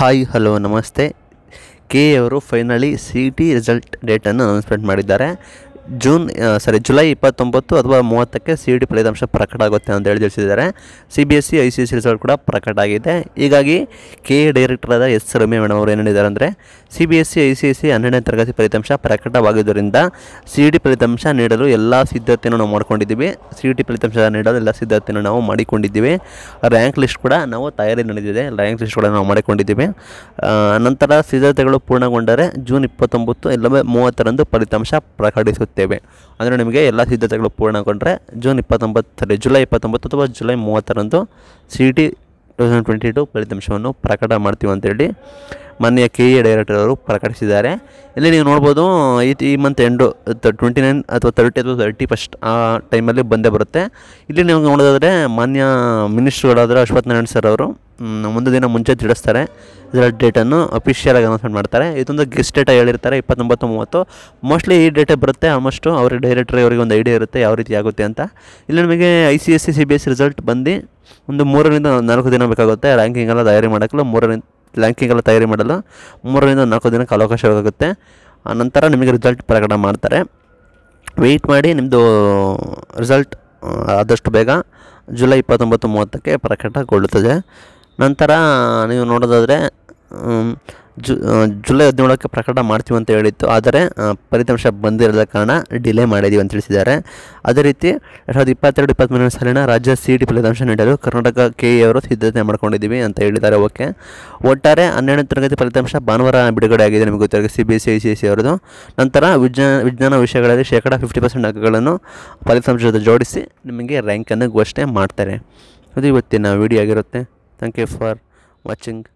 hi hello ನಮಸ್ತೆ K ಅವರು finally C T result ಡೇಟನ್ನು ಅನೌನ್ಸ್ಮೆಂಟ್ ಮಾಡಿದ್ದಾರೆ ಜೂನ್ ಸಾರಿ ಜುಲೈ ಇಪ್ಪತ್ತೊಂಬತ್ತು ಅಥವಾ ಮೂವತ್ತಕ್ಕೆ ಸಿ ಡಿ ಫಲಿತಾಂಶ ಪ್ರಕಟ ಆಗುತ್ತೆ ಅಂತ ಹೇಳಿ ತಿಳಿಸಿದ್ದಾರೆ C B S C I C S result ಕೂಡ ಪ್ರಕಟ ಆಗಿದೆ ಹೀಗಾಗಿ ಕೆ ಎ ಡೈರೆಕ್ಟರಾದ ಎಸ್ ರಮ್ಯ ಮೇಡಮ್ ಅವರು ಏನು ಹೇಳಿದ್ದಾರೆ ಅಂದರೆ C B S C I C S C ಹನ್ನೆರಡನೇ ತರಗತಿ ಫಲಿತಾಂಶ ಪ್ರಕಟವಾಗಿದ್ದರಿಂದ ಸಿ ಡಿ ಫಲಿತಾಂಶ ನೀಡಲು ಎಲ್ಲ ಸಿದ್ಧತೆಯನ್ನು ನಾವು ಮಾಡಿಕೊಂಡಿದ್ದೀವಿ ಸಿ ಡಿ ಫಲಿತಾಂಶ ನೀಡಲು ಎಲ್ಲ ಸಿದ್ಧತೆಯನ್ನು ನಾವು ಮಾಡಿಕೊಂಡಿದ್ದೀವಿ ರ್ಯಾಂಕ್ ಲಿಸ್ಟ್ ಕೂಡ ನಾವು ತಯಾರಿ ನಡೆದಿದೆ ರ್ಯಾಂಕ್ ಲಿಸ್ಟ್ ಕೂಡ ನಾವು ಮಾಡಿಕೊಂಡಿದ್ದೀವಿ ನಂತರ ಸಿದ್ಧತೆಗಳು ಪೂರ್ಣಗೊಂಡರೆ ಜೂನ್ ಇಪ್ಪತ್ತೊಂಬತ್ತು ಎಲ್ಲವೇ ಮೂವತ್ತರಂದು ಫಲಿತಾಂಶ ಪ್ರಕಟಿಸುತ್ತೆ ಕಾಯುತ್ತೇವೆ ಅಂದರೆ ನಿಮಗೆ ಎಲ್ಲ ಸಿದ್ಧತೆಗಳು ಪೂರ್ಣಗೊಂಡರೆ ಜೂನ್ ಇಪ್ಪತ್ತೊಂಬತ್ತರಲ್ಲಿ ಜುಲೈ ಇಪ್ಪತ್ತೊಂಬತ್ತು ಅಥವಾ ಜುಲೈ ಮೂವತ್ತರಂದು C E T two thousand twenty two ಫಲಿತಾಂಶವನ್ನು ಪ್ರಕಟ ಮಾಡ್ತೀವಿ ಅಂತೇಳಿ ಮಾನ್ಯ ಕೆ ಇ ಡೈರೆಕ್ಟರ್ ಅವರು ಪ್ರಕಟಿಸಿದ್ದಾರೆ ಇಲ್ಲಿ ನೀವು ನೋಡ್ಬೋದು ಈ ಈ ಮಂತ್ ಎಂಡು ಟ್ವೆಂಟಿ ನೈನ್ ಅಥವಾ ತರ್ಟಿ ಅಥವಾ ತರ್ಟಿ ಫಸ್ಟ್ ಆ ಟೈಮಲ್ಲಿ ಬಂದೇ ಬರುತ್ತೆ ಇಲ್ಲಿ ನೀವು ನೋಡೋದಾದರೆ ಮಾನ್ಯ ಮಿನಿಸ್ಟ್ರುಗಳಾದರೆ ಅಶ್ವಥ್ ನಾರಾಯಣ್ ಸರ್ ಅವರು ಒಂದು ದಿನ ಮುಂಚೆ ತಿಳಿಸ್ತಾರೆ ಇದರ ಡೇಟನ್ನು ಅಫಿಷಿಯಲಾಗಿ ಅನೌನ್ಸ್ಮೆಂಟ್ ಮಾಡ್ತಾರೆ ಇದೊಂದು ಗೆಸ್ಟ್ ಡೇಟಾ ಹೇಳಿರ್ತಾರೆ ಇಪ್ಪತ್ತೊಂಬತ್ತು ಮೂವತ್ತು ಮೋಸ್ಟ್ಲಿ ಈ ಡೇಟೇ ಬರುತ್ತೆ ಆಲ್ಮೋಸ್ಟು ಅವ್ರಿಗೆ ಡೈರೆಕ್ಟ್ರಿ ಅವರಿಗೆ ಒಂದು ಐಡಿಯಾ ಇರುತ್ತೆ ಯಾವ ರೀತಿ ಆಗುತ್ತೆ ಅಂತ ಇಲ್ಲಿ ನಮಗೆ I C S C C B S result ಬಂದು ಒಂದು ಮೂರರಿಂದ ನಾಲ್ಕು ದಿನ ಬೇಕಾಗುತ್ತೆ ರ್ಯಾಂಕಿಂಗ್ ಎಲ್ಲ ತಯಾರಿ ಮಾಡೋಕ್ಕೆ ಮೂರರಿಂದ ಲ್ಯಾಂಕಿಂಗೆಲ್ಲ ತಯಾರಿ ಮಾಡಲು ಮೂರರಿಂದ ನಾಲ್ಕು ದಿನಕ್ಕೆ ಅವಕಾಶವಾಗುತ್ತೆ ನಂತರ ನಿಮಗೆ ರಿಸಲ್ಟ್ ಪ್ರಕಟ ಮಾಡ್ತಾರೆ ವೆಯ್ಟ್ ಮಾಡಿ ನಿಮ್ಮದು ರಿಸಲ್ಟ್ ಆದಷ್ಟು ಬೇಗ ಜುಲೈ ಇಪ್ಪತ್ತೊಂಬತ್ತು ಮೂವತ್ತಕ್ಕೆ ಪ್ರಕಟಗೊಳ್ಳುತ್ತದೆ ನಂತರ ನೀವು ನೋಡೋದಾದರೆ ಜು ಜುಲೈ ಹದಿನೇಳಕ್ಕೆ ಪ್ರಕಟ ಮಾಡ್ತೀವಿ ಅಂತ ಹೇಳಿತ್ತು ಆದರೆ ಫಲಿತಾಂಶ ಬಂದಿರದ ಕಾರಣ ಡಿಲೇ ಮಾಡಿದ್ದೀವಿ ಅಂತ ತಿಳಿಸಿದ್ದಾರೆ ಅದೇ ರೀತಿ ಎರಡು ಸಾವಿರದ ಇಪ್ಪತ್ತೆರಡು ಇಪ್ಪತ್ತ್ಮೂರನೇ ಸಾಲಿನ ರಾಜ್ಯ ಸಿ ಡಿ ಫಲಿತಾಂಶ ನೀಡಲು ಕರ್ನಾಟಕ ಕೆ ಇ ಅವರು ಸಿದ್ಧತೆ ಮಾಡ್ಕೊಂಡಿದ್ದೀವಿ ಅಂತ ಹೇಳಿದ್ದಾರೆ ಓಕೆ ಒಟ್ಟಾರೆ ಹನ್ನೆರಡನೇ ತರಗತಿ ಫಲಿತಾಂಶ ಭಾನುವಾರ ಬಿಡುಗಡೆ ಆಗಿದೆ ನಿಮಗೆ ಗೊತ್ತಾಗಿ C B S C e, I C C e ಅವರದು ನಂತರ ವಿಜ್ಞಾನ ವಿಜ್ಞಾನ ವಿಷಯಗಳಲ್ಲಿ ಶೇಕಡ ಫಿಫ್ಟಿ ಪರ್ಸೆಂಟ್ ಅಂಕಗಳನ್ನು ಫಲಿತಾಂಶದ ಜೋಡಿಸಿ ನಿಮಗೆ ರ್ಯಾಂಕನ್ನು ಘೋಷಣೆ ಮಾಡ್ತಾರೆ ಅದು ಇವತ್ತಿನ ವಿಡಿಯೋ ಆಗಿರುತ್ತೆ thank you for watching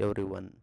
everyone